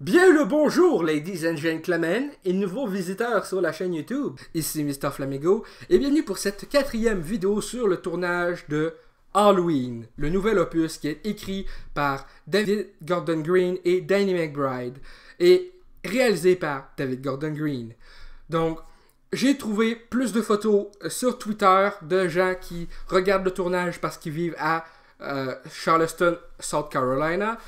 Bien le bonjour, ladies and gentlemen, et nouveaux visiteurs sur la chaîne YouTube. Ici Mr. Flamigo, et bienvenue pour cette quatrième vidéo sur le tournage de Halloween, le nouvel opus qui est écrit par David Gordon Green et Danny McBride, et réalisé par David Gordon Green. Donc, j'ai trouvé plus de photos euh, sur Twitter de gens qui regardent le tournage parce qu'ils vivent à euh, Charleston, South Carolina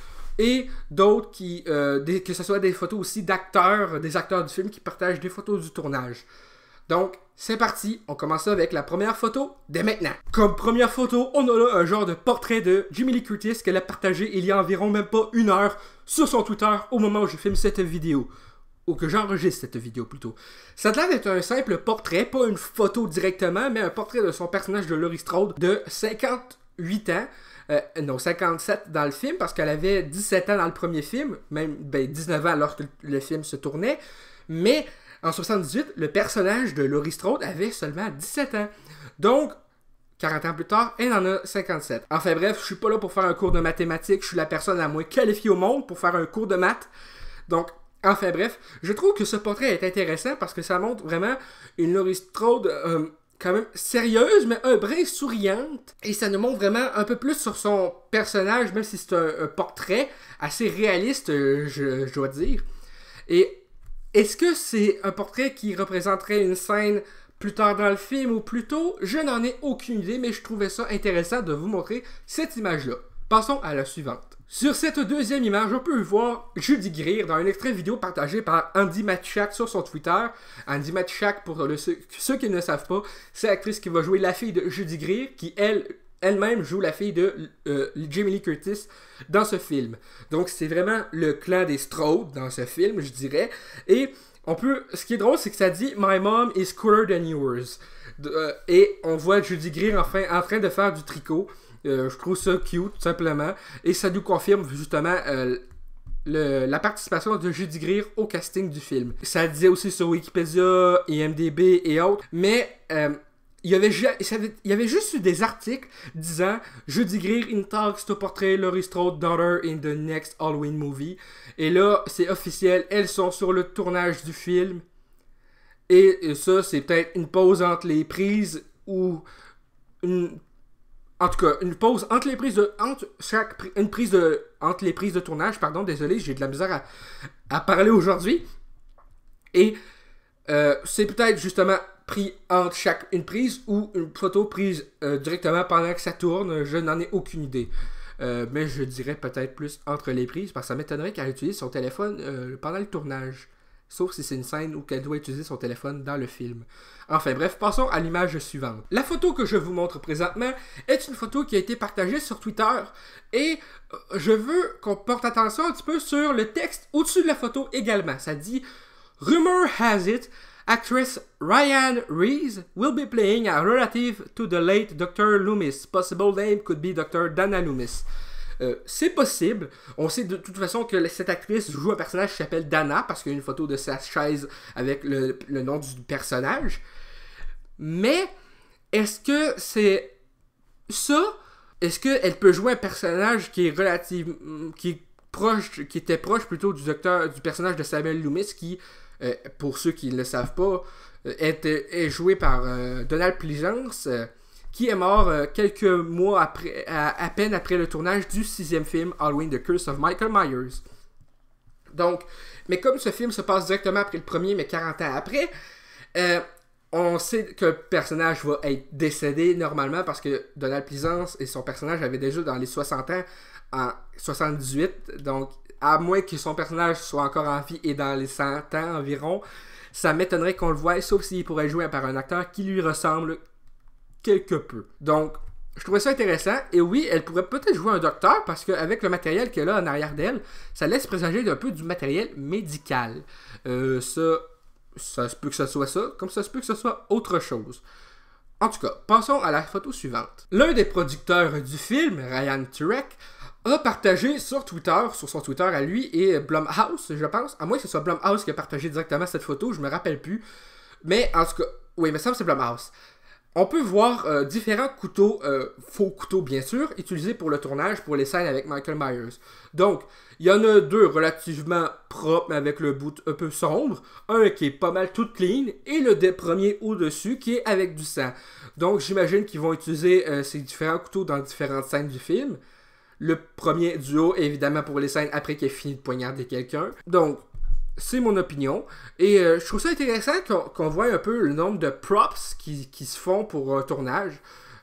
et d'autres qui, euh, que ce soit des photos aussi d'acteurs, des acteurs du film qui partagent des photos du tournage. Donc, c'est parti, on commence avec la première photo dès maintenant. Comme première photo, on a là un genre de portrait de Jimmy Lee Curtis qu'elle a partagé il y a environ même pas une heure sur son Twitter au moment où je filme cette vidéo. Ou que j'enregistre cette vidéo plutôt. Ça a l'air un simple portrait, pas une photo directement, mais un portrait de son personnage de Laurie Strode de 58 ans euh, non, 57 dans le film, parce qu'elle avait 17 ans dans le premier film, même 19 ben, ans alors que le film se tournait. Mais en 78, le personnage de Laurie Strode avait seulement 17 ans. Donc, 40 ans plus tard, elle en a 57. Enfin bref, je suis pas là pour faire un cours de mathématiques, je suis la personne la moins qualifiée au monde pour faire un cours de maths. Donc, enfin bref, je trouve que ce portrait est intéressant parce que ça montre vraiment une Laurie Strode... Euh, quand même sérieuse, mais un brin souriante. Et ça nous montre vraiment un peu plus sur son personnage, même si c'est un, portrait assez réaliste, euh, je, je dois dire. Et est-ce que c'est un portrait qui représenterait une scène plus tard dans le film ou plus tôt Je n'en ai aucune idée, mais je trouvais ça intéressant de vous montrer cette image-là. Passons à la suivante. Sur cette deuxième image, on peut voir Judy Greer dans un extrait vidéo partagé par Andy Matchak sur son Twitter. Andy Matchak, pour ceux qui ne le savent pas, c'est l'actrice qui va jouer la fille de Judy Greer, qui elle elle-même joue la fille de euh, Jamie Lee Curtis dans ce film. Donc c'est vraiment le clan des Strode dans ce film, je dirais. Et on peut, ce qui est drôle, c'est que ça dit My mom is cooler than yours. Euh, et on voit Judy Greer enfin en train de faire du tricot. Euh, je trouve ça cute, tout simplement. Et ça nous confirme justement euh, la participation de Judy Greer au casting du film. Ça disait aussi sur Wikipédia, IMDB et autres, mais euh, il, y avait, il y avait juste eu des articles disant Judy Greer in talks to portray Laurie Strode daughter in the next Halloween movie. Et là, c'est officiel, elles sont sur le tournage du film. Et ça, c'est peut-être une pause entre les prises ou une en tout cas, une pause entre les prises de. Entre chaque, une prise Entre les prises de tournage, pardon, désolé, j'ai de la misère à, parler aujourd'hui. Et euh, c'est peut-être justement pris entre chaque une prise ou une photo prise euh, directement pendant que ça tourne, je n'en ai aucune idée. Euh, mais je dirais peut-être plus entre les prises parce que ça m'étonnerait qu'elle utilise son téléphone pendant le tournage sauf si c'est une scène où elle doit utiliser son téléphone dans le film. Enfin bref, passons à l'image suivante. La photo que je vous montre présentement est une photo qui a été partagée sur Twitter et euh, je veux qu'on porte attention un petit peu sur le texte au-dessus de la photo également. Ça dit Rumor has it Actress Ryan Reese will be playing a relative to the late Dr. Loomis. Possible name could be Dr. Dana Loomis. Euh, c'est possible. On sait de toute façon que cette actrice joue un personnage qui s'appelle Dana parce qu'il y a une photo de sa chaise avec le, nom du personnage. Mais est-ce que c'est ça Est-ce qu'elle peut jouer un personnage qui est relative, qui est proche, qui était proche plutôt du docteur, du personnage de Samuel Loomis qui, euh, pour ceux qui ne le savent pas, euh, est, joué par Donald Pleasance qui est mort euh, quelques mois après, à, peine après le tournage du sixième film Halloween The Curse of Michael Myers. Donc, mais comme ce film se passe directement après le premier, mais 40 ans après, euh, on sait que le personnage va être décédé normalement parce que Donald Pleasance et son personnage avaient déjà dans les 60 ans en 78. Donc, à moins que son personnage soit encore en vie et dans les 100 ans environ, ça m'étonnerait qu'on le voie, sauf s'il pourrait jouer par un acteur qui lui ressemble quelque peu. Donc, je trouvais ça intéressant. Et oui, elle pourrait peut-être jouer un docteur parce qu'avec le matériel qu'elle a en arrière d'elle, ça laisse présager un peu du matériel médical. Euh, ça, ça se peut que ce soit ça, comme ça se peut que ce soit autre chose. En tout cas, passons à la photo suivante. L'un des producteurs du film, Ryan Turek, a partagé sur Twitter, sur son Twitter à lui, et Blumhouse, je pense, à moins que ce soit Blumhouse qui a partagé directement cette photo, je me rappelle plus. Mais en tout cas, oui, mais ça c'est Blumhouse. On peut voir euh, différents couteaux, euh, faux couteaux bien sûr, utilisés pour le tournage pour les scènes avec Michael Myers. Donc, il y en a deux relativement propres avec le bout un peu sombre, un qui est pas mal tout clean et le premier au-dessus qui est avec du sang. Donc, j'imagine qu'ils vont utiliser euh, ces différents couteaux dans différentes scènes du film. Le premier duo, évidemment, pour les scènes après qu'il ait fini de poignarder quelqu'un. Donc, c'est mon opinion. Et euh, je trouve ça intéressant qu'on voit un peu le nombre de props qui, se font pour un tournage.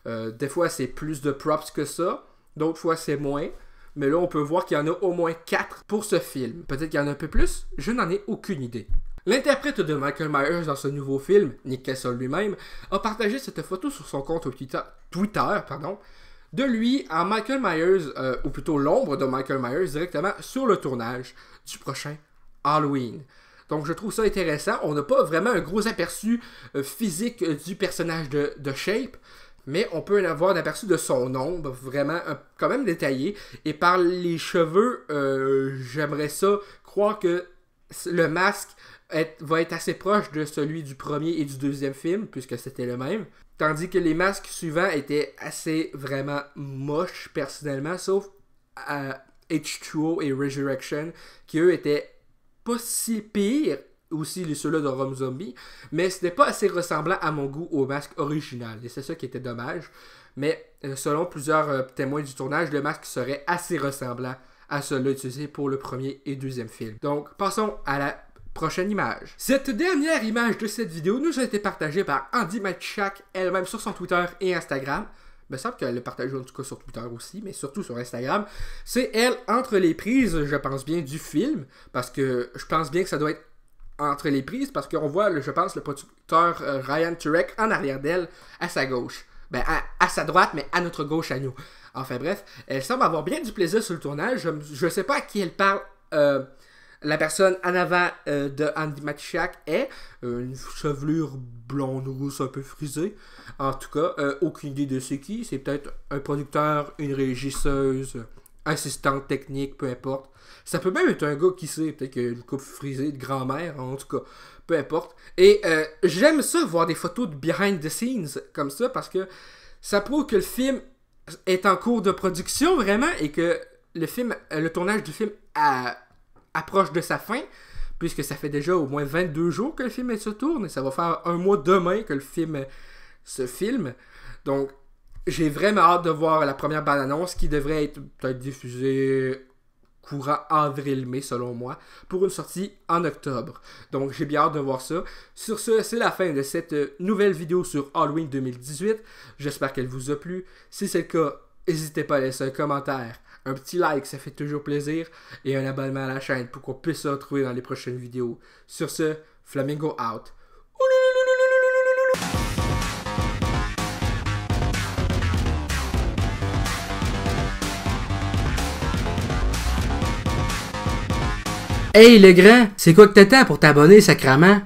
Euh, des fois, c'est plus de props que ça. D'autres fois, c'est moins. Mais là, on peut voir qu'il y en a au moins 4 pour ce film. Peut-être qu'il y en a un peu plus. Je n'en ai aucune idée. L'interprète de Michael Myers dans ce nouveau film, Nick Castle lui-même, a partagé cette photo sur son compte Twitter, pardon, de lui à Michael Myers, euh, ou plutôt l'ombre de Michael Myers directement sur le tournage du prochain Halloween. Donc je trouve ça intéressant. On n'a pas vraiment un gros aperçu euh, physique euh, du personnage de, Shape, mais on peut en avoir un aperçu de son nom, vraiment quand même détaillé. Et par les cheveux, euh, j'aimerais ça croire que le masque va être assez proche de celui du premier et du deuxième film, puisque c'était le même. Tandis que les masques suivants étaient assez vraiment moches, personnellement, sauf à H2O et Resurrection, qui eux étaient pas si pire, aussi ceux-là de Rome Zombie, mais ce n'est pas assez ressemblant à mon goût au masque original. Et c'est ça qui était dommage. Mais euh, selon plusieurs euh, témoins du tournage, le masque serait assez ressemblant à celui utilisé pour le premier et deuxième film. Donc passons à la prochaine image. Cette dernière image de cette vidéo nous a été partagée par Andy Machak elle-même sur son Twitter et Instagram me semble qu'elle le partagé en tout cas sur Twitter aussi, mais surtout sur Instagram. C'est elle entre les prises, je pense bien, du film, parce que je pense bien que ça doit être entre les prises, parce qu'on voit, je pense, le producteur euh, Ryan Turek en arrière d'elle, à sa gauche. Ben, à, sa droite, mais à notre gauche à nous. Enfin bref, elle semble avoir bien du plaisir sur le tournage. Je ne sais pas à qui elle parle. Euh, la personne en avant euh, de Andy Matichak est euh, une chevelure blonde rousse un peu frisée. En tout cas, euh, aucune idée de c'est qui. C'est peut-être un producteur, une régisseuse, assistante technique, peu importe. Ça peut même être un gars qui sait, peut-être qu'il une coupe frisée de grand-mère, en tout cas, peu importe. Et j'aime ça, voir des photos de behind the scenes comme ça, parce que ça prouve que le film est en cours de production vraiment et que le film, le tournage du film a approche de sa fin, puisque ça fait déjà au moins 22 jours que le film se tourne, ça va faire un mois demain que le film se filme. Donc, j'ai vraiment hâte de voir la première bande-annonce qui devrait être être diffusée courant avril-mai selon moi, pour une sortie en octobre. Donc j'ai bien hâte de voir ça. Sur ce, c'est la fin de cette nouvelle vidéo sur Halloween 2018. J'espère qu'elle vous a plu. Si c'est le cas, n'hésitez pas à laisser un commentaire, un petit like, ça fait toujours plaisir, et un abonnement à la chaîne pour qu'on puisse se retrouver dans les prochaines vidéos. Sur ce, Flamingo out. Hey le grand, c'est quoi que t'attends pour t'abonner sacrament?